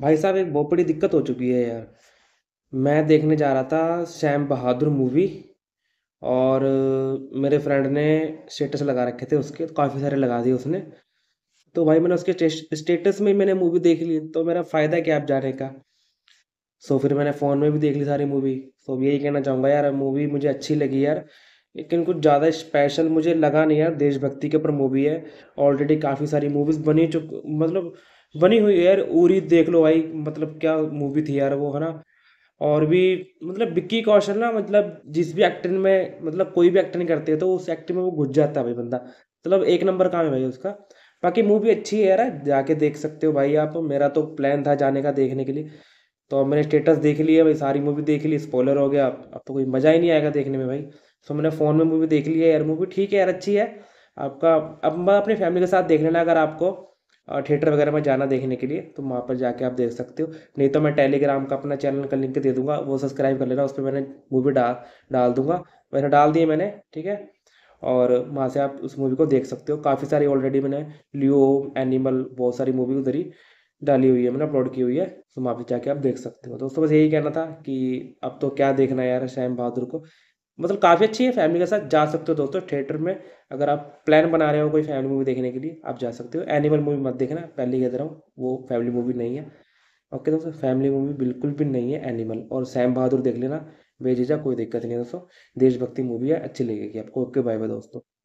भाई साहब एक बहुत बड़ी दिक्कत हो चुकी है यार मैं देखने जा रहा था श्याम बहादुर मूवी और मेरे फ्रेंड ने स्टेटस लगा रखे थे उसके काफ़ी सारे लगा दिए उसने तो भाई मैंने उसके स्टेटस में ही मैंने मूवी देख ली तो मेरा फ़ायदा क्या आप जाने का सो फिर मैंने फ़ोन में भी देख ली सारी मूवी तो यही कहना चाहूँगा यार मूवी मुझे अच्छी लगी यार लेकिन कुछ ज़्यादा स्पेशल मुझे लगा नहीं यार देशभक्ति के ऊपर मूवी है ऑलरेडी काफ़ी सारी मूवीज़ बनी चुक मतलब बनी हुई यार उरी देख लो भाई मतलब क्या मूवी थी यार वो है ना और भी मतलब विक्की कौशल ना मतलब जिस भी एक्टर में मतलब कोई भी एक्टिंग करते हैं तो उस एक्टिंग में वो घुस जाता है भाई बंदा मतलब एक नंबर काम है भाई उसका बाकी मूवी अच्छी है यार जाके देख सकते हो भाई आप मेरा तो प्लान था जाने का देखने के लिए तो मैंने स्टेटस देख लिया भाई सारी मूवी देख ली स्पॉलर हो गया अब तो कोई मज़ा ही नहीं आएगा देखने में भाई सो तो मैंने फ़ोन में मूवी देख ली है यार मूवी ठीक है यार अच्छी है आपका अब मैं अपनी फैमिली के साथ देख लेना अगर आपको थिएटर वगैरह में जाना देखने के लिए तो वहाँ पर जाके आप देख सकते हो नहीं तो मैं टेलीग्राम का अपना चैनल का लिंक दे दूंगा वो सब्सक्राइब कर लेना उस पर मैंने मूवी डाल डाल दूंगा मैंने डाल दिए मैंने ठीक है और वहाँ से आप उस मूवी को देख सकते हो काफ़ी सारी ऑलरेडी मैंने लियो एनिमल बहुत सारी मूवी उधर ही डाली हुई है मैंने अपलोड की हुई है तो वहाँ पर जाके आप देख सकते हो दोस्तों बस यही कहना था कि अब तो क्या देखना है यार श्याम बहादुर को मतलब काफ़ी अच्छी है फैमिली के साथ जा सकते हो दोस्तों थिएटर में अगर आप प्लान बना रहे हो कोई फैमिली मूवी देखने के लिए आप जा सकते हो एनिमल मूवी मत देखना पहले ही कह रहा हूँ वो फैमिली मूवी नहीं है ओके दोस्तों फैमिली मूवी बिल्कुल भी नहीं है एनिमल और सैम बहादुर देख लेना बेझिझा कोई दिक्कत नहीं है दोस्तों देशभक्ति मूवी है अच्छी लगेगी आपको ओके बाय बाय दोस्तों